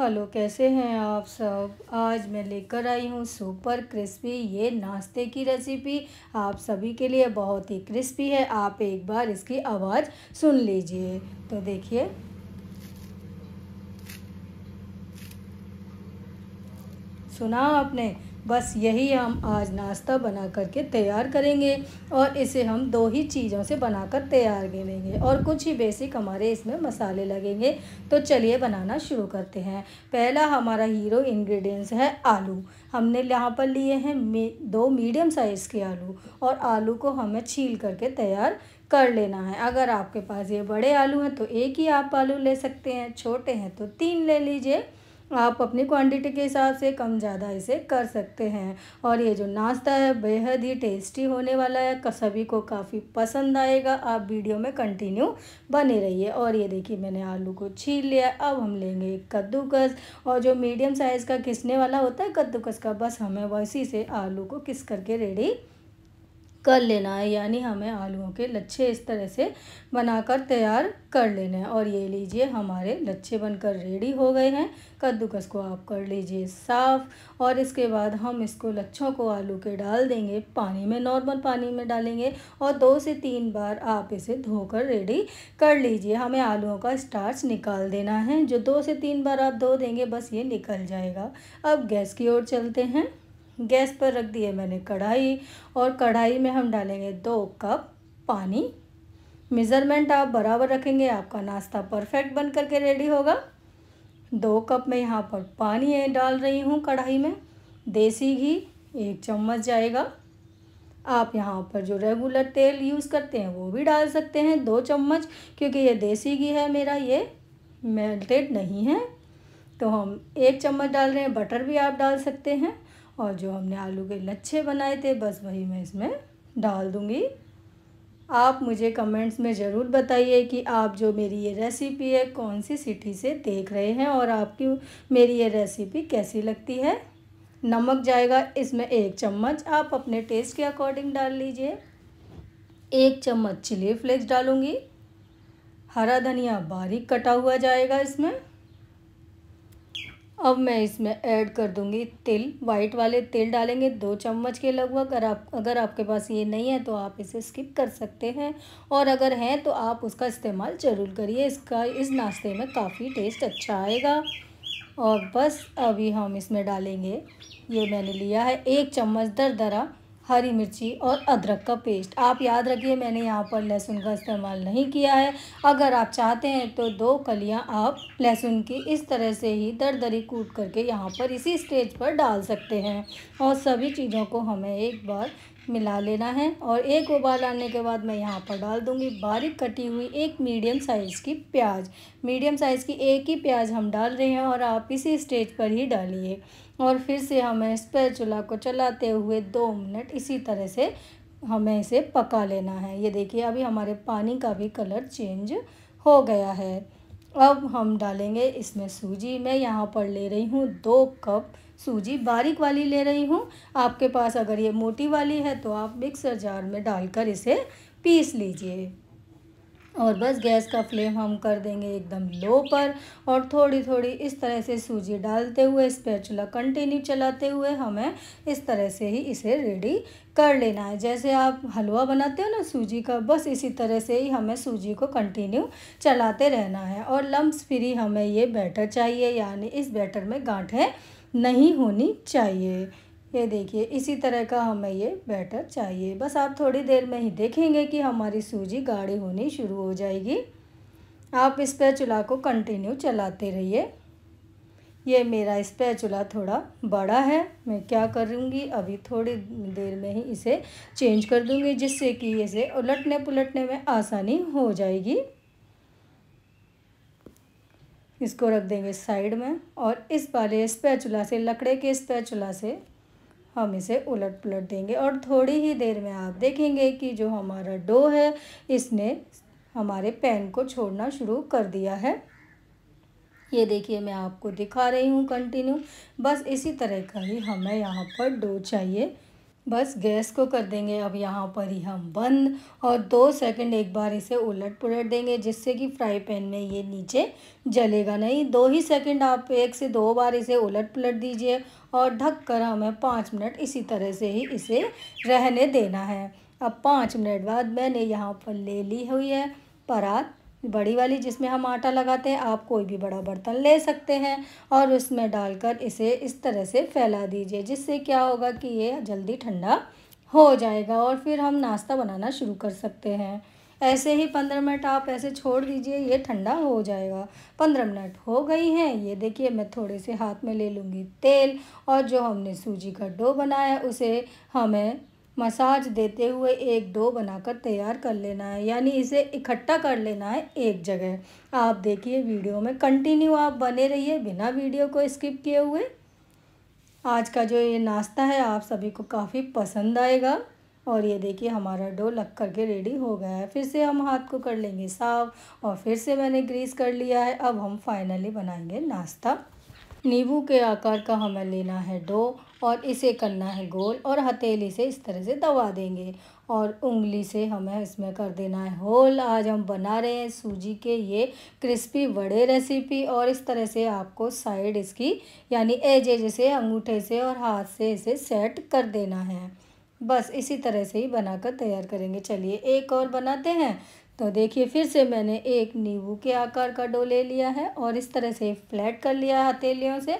hello कैसे हैं आप सब आज मैं लेकर आई हूँ सुपर क्रिस्पी ये नाश्ते की रेसिपी आप सभी के लिए बहुत ही क्रिस्पी है आप एक बार इसकी आवाज़ सुन लीजिए तो देखिए सुना आपने बस यही हम आज नाश्ता बना करके तैयार करेंगे और इसे हम दो ही चीज़ों से बनाकर तैयार करेंगे और कुछ ही बेसिक हमारे इसमें मसाले लगेंगे तो चलिए बनाना शुरू करते हैं पहला हमारा हीरो इंग्रेडिएंट्स है आलू हमने यहाँ पर लिए हैं दो मीडियम साइज़ के आलू और आलू को हमें छील करके तैयार कर लेना है अगर आपके पास ये बड़े आलू हैं तो एक ही आप आलू ले सकते हैं छोटे हैं तो तीन ले लीजिए आप अपनी क्वांटिटी के हिसाब से कम ज़्यादा इसे कर सकते हैं और ये जो नाश्ता है बेहद ही टेस्टी होने वाला है सभी को काफ़ी पसंद आएगा आप वीडियो में कंटिन्यू बने रहिए और ये देखिए मैंने आलू को छील लिया अब हम लेंगे कद्दूकस और जो मीडियम साइज़ का किसने वाला होता है कद्दूकस का बस हमें वैसी से आलू को किस करके रेडी कर लेना है यानी हमें आलूओं के लच्छे इस तरह से बनाकर तैयार कर लेने हैं और ये लीजिए हमारे लच्छे बनकर रेडी हो गए हैं कद्दूकस को आप कर लीजिए साफ़ और इसके बाद हम इसको लच्छों को आलू के डाल देंगे पानी में नॉर्मल पानी में डालेंगे और दो से तीन बार आप इसे धोकर रेडी कर लीजिए हमें आलूओं का स्टार्च निकाल देना है जो दो से तीन बार आप धो देंगे बस ये निकल जाएगा अब गैस की ओर चलते हैं गैस पर रख दी है मैंने कढ़ाई और कढ़ाई में हम डालेंगे दो कप पानी मेज़रमेंट आप बराबर रखेंगे आपका नाश्ता परफेक्ट बन करके रेडी होगा दो कप में यहाँ पर पानी डाल रही हूँ कढ़ाई में देसी घी एक चम्मच जाएगा आप यहाँ पर जो रेगुलर तेल यूज़ करते हैं वो भी डाल सकते हैं दो चम्मच क्योंकि ये देसी घी है मेरा ये मेल्टेड नहीं है तो हम एक चम्मच डाल रहे हैं बटर भी आप डाल सकते हैं और जो हमने आलू के लच्छे बनाए थे बस वही मैं इसमें डाल दूँगी आप मुझे कमेंट्स में ज़रूर बताइए कि आप जो मेरी ये रेसिपी है कौन सी सिटी से देख रहे हैं और आपकी मेरी ये रेसिपी कैसी लगती है नमक जाएगा इसमें एक चम्मच आप अपने टेस्ट के अकॉर्डिंग डाल लीजिए एक चम्मच चिली फ्लेक्स डालूँगी हरा धनिया बारीक कटा हुआ जाएगा इसमें अब मैं इसमें ऐड कर दूंगी तिल वाइट वाले तिल डालेंगे दो चम्मच के लगभग अगर आप अगर आपके पास ये नहीं है तो आप इसे स्किप कर सकते हैं और अगर हैं तो आप उसका इस्तेमाल ज़रूर करिए इसका इस नाश्ते में काफ़ी टेस्ट अच्छा आएगा और बस अभी हम इसमें डालेंगे ये मैंने लिया है एक चम्मच दर दरा हरी मिर्ची और अदरक का पेस्ट आप याद रखिए मैंने यहाँ पर लहसुन का इस्तेमाल नहीं किया है अगर आप चाहते हैं तो दो कलियाँ आप लहसुन की इस तरह से ही दरदरी कूट करके यहाँ पर इसी स्टेज पर डाल सकते हैं और सभी चीज़ों को हमें एक बार मिला लेना है और एक उबाल आने के बाद मैं यहाँ पर डाल दूँगी बारीक कटी हुई एक मीडियम साइज़ की प्याज मीडियम साइज़ की एक ही प्याज हम डाल रहे हैं और आप इसी स्टेज पर ही डालिए और फिर से हमें इस चूल्हा को चलाते हुए दो मिनट इसी तरह से हमें इसे पका लेना है ये देखिए अभी हमारे पानी का भी कलर चेंज हो गया है अब हम डालेंगे इसमें सूजी मैं यहाँ पर ले रही हूँ दो कप सूजी बारीक वाली ले रही हूँ आपके पास अगर ये मोटी वाली है तो आप मिक्सर जार में डालकर इसे पीस लीजिए और बस गैस का फ्लेम हम कर देंगे एकदम लो पर और थोड़ी थोड़ी इस तरह से सूजी डालते हुए स्पैचुला कंटिन्यू चलाते हुए हमें इस तरह से ही इसे रेडी कर लेना है जैसे आप हलवा बनाते हो ना सूजी का बस इसी तरह से ही हमें सूजी को कंटिन्यू चलाते रहना है और लम्ब फ्री हमें ये बैटर चाहिए यानी इस बैटर में गांठें नहीं होनी चाहिए ये देखिए इसी तरह का हमें ये बैटर चाहिए बस आप थोड़ी देर में ही देखेंगे कि हमारी सूजी गाढ़ी होनी शुरू हो जाएगी आप इस पर चूल्हा को कंटिन्यू चलाते रहिए ये मेरा इस चूल्हा थोड़ा बड़ा है मैं क्या करूँगी अभी थोड़ी देर में ही इसे चेंज कर दूँगी जिससे कि इसे उलटने पुलटने में आसानी हो जाएगी इसको रख देंगे साइड में और इस वाले स्पैचुला से लकड़े के स्पैचुला से हम इसे उलट पुलट देंगे और थोड़ी ही देर में आप देखेंगे कि जो हमारा डो है इसने हमारे पैन को छोड़ना शुरू कर दिया है ये देखिए मैं आपको दिखा रही हूँ कंटिन्यू बस इसी तरह का ही हमें यहाँ पर डो चाहिए बस गैस को कर देंगे अब यहाँ पर ही हम बंद और दो सेकंड एक बार इसे उलट पुलट देंगे जिससे कि फ्राई पैन में ये नीचे जलेगा नहीं दो ही सेकंड आप एक से दो बार इसे उलट पुलट दीजिए और ढक कर हमें पाँच मिनट इसी तरह से ही इसे रहने देना है अब पाँच मिनट बाद मैंने यहाँ पर ले ली हुई है परात बड़ी वाली जिसमें हम आटा लगाते हैं आप कोई भी बड़ा बर्तन ले सकते हैं और उसमें डालकर इसे इस तरह से फैला दीजिए जिससे क्या होगा कि ये जल्दी ठंडा हो जाएगा और फिर हम नाश्ता बनाना शुरू कर सकते हैं ऐसे ही पंद्रह मिनट आप ऐसे छोड़ दीजिए ये ठंडा हो जाएगा पंद्रह मिनट हो गई हैं ये देखिए मैं थोड़े से हाथ में ले लूँगी तेल और जो हमने सूजी का डो बनाया उसे हमें मसाज देते हुए एक डो बनाकर तैयार कर लेना है यानी इसे इकट्ठा कर लेना है एक जगह आप देखिए वीडियो में कंटिन्यू आप बने रहिए बिना वीडियो को स्किप किए हुए आज का जो ये नाश्ता है आप सभी को काफ़ी पसंद आएगा और ये देखिए हमारा डो लग कर के रेडी हो गया है फिर से हम हाथ को कर लेंगे साफ और फिर से मैंने ग्रीस कर लिया है अब हम फाइनली बनाएंगे नाश्ता नींबू के आकार का हमें लेना है डो और इसे करना है गोल और हथेली से इस तरह से दबा देंगे और उंगली से हमें इसमें कर देना है होल आज हम बना रहे हैं सूजी के ये क्रिस्पी बड़े रेसिपी और इस तरह से आपको साइड इसकी यानी एज एज से अंगूठे से और हाथ से इसे सेट कर देना है बस इसी तरह से ही बनाकर तैयार करेंगे चलिए एक और बनाते हैं तो देखिए फिर से मैंने एक नींबू के आकार का डो ले लिया है और इस तरह से फ्लैट कर लिया हथेलियों से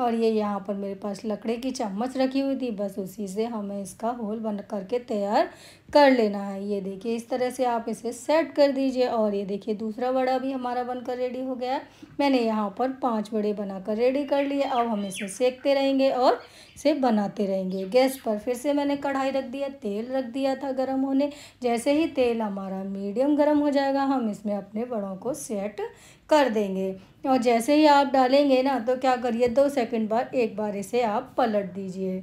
और ये यहाँ पर मेरे पास लकड़े की चम्मच रखी हुई थी बस उसी से हमें इसका होल बन करके तैयार कर लेना है ये देखिए इस तरह से आप इसे सेट कर दीजिए और ये देखिए दूसरा बड़ा भी हमारा बनकर रेडी हो गया मैंने यहाँ पर पांच बड़े बनाकर रेडी कर लिए अब हम इसे सेकते रहेंगे और इसे बनाते रहेंगे गैस पर फिर से मैंने कढ़ाई रख दिया तेल रख दिया था गर्म होने जैसे ही तेल हमारा मीडियम गर्म हो जाएगा हम इसमें अपने बड़ों को सेट कर देंगे और जैसे ही आप डालेंगे ना तो क्या करिए दो सेकंड बाद एक बार इसे आप पलट दीजिए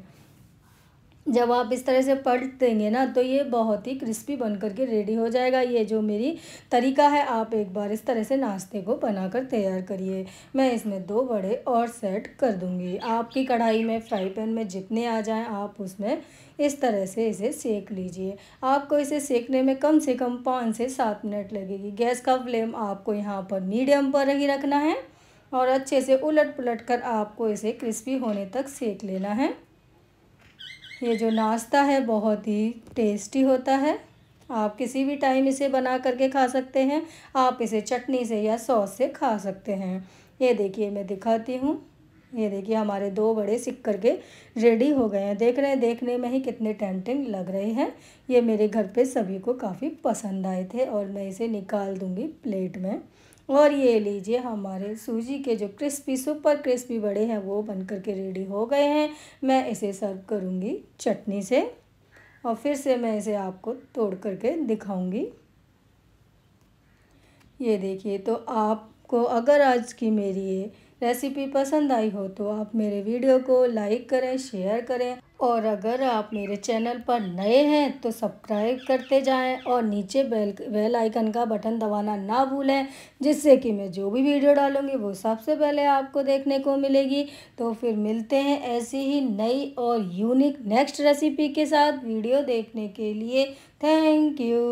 जब आप इस तरह से पलट देंगे ना तो ये बहुत ही क्रिस्पी बन करके रेडी हो जाएगा ये जो मेरी तरीका है आप एक बार इस तरह से नाश्ते को बनाकर तैयार करिए मैं इसमें दो बड़े और सेट कर दूँगी आपकी कढ़ाई में फ्राई पैन में जितने आ जाएं आप उसमें इस तरह से इसे सेक लीजिए आपको इसे सेकने में कम से कम पाँच से सात मिनट लगेगी गैस का फ्लेम आपको यहाँ पर मीडियम पर ही रखना है और अच्छे से उलट पुलट कर आपको इसे क्रिस्पी होने तक सेक लेना है ये जो नाश्ता है बहुत ही टेस्टी होता है आप किसी भी टाइम इसे बना करके खा सकते हैं आप इसे चटनी से या सॉस से खा सकते हैं ये देखिए मैं दिखाती हूँ ये देखिए हमारे दो बड़े सिक्कर के रेडी हो गए हैं देख रहे हैं देखने में ही कितने टेंटिंग लग रहे हैं ये मेरे घर पे सभी को काफ़ी पसंद आए थे और मैं इसे निकाल दूँगी प्लेट में और ये लीजिए हमारे सूजी के जो क्रिस्पी सुपर क्रिस्पी बड़े हैं वो बन करके रेडी हो गए हैं मैं इसे सर्व करूँगी चटनी से और फिर से मैं इसे आपको तोड़ करके दिखाऊँगी ये देखिए तो आपको अगर आज की मेरी ये रेसिपी पसंद आई हो तो आप मेरे वीडियो को लाइक करें शेयर करें और अगर आप मेरे चैनल पर नए हैं तो सब्सक्राइब करते जाएं और नीचे बेल बेल आइकन का बटन दबाना ना भूलें जिससे कि मैं जो भी वीडियो डालूँगी वो सबसे पहले आपको देखने को मिलेगी तो फिर मिलते हैं ऐसी ही नई और यूनिक नेक्स्ट रेसिपी के साथ वीडियो देखने के लिए थैंक यू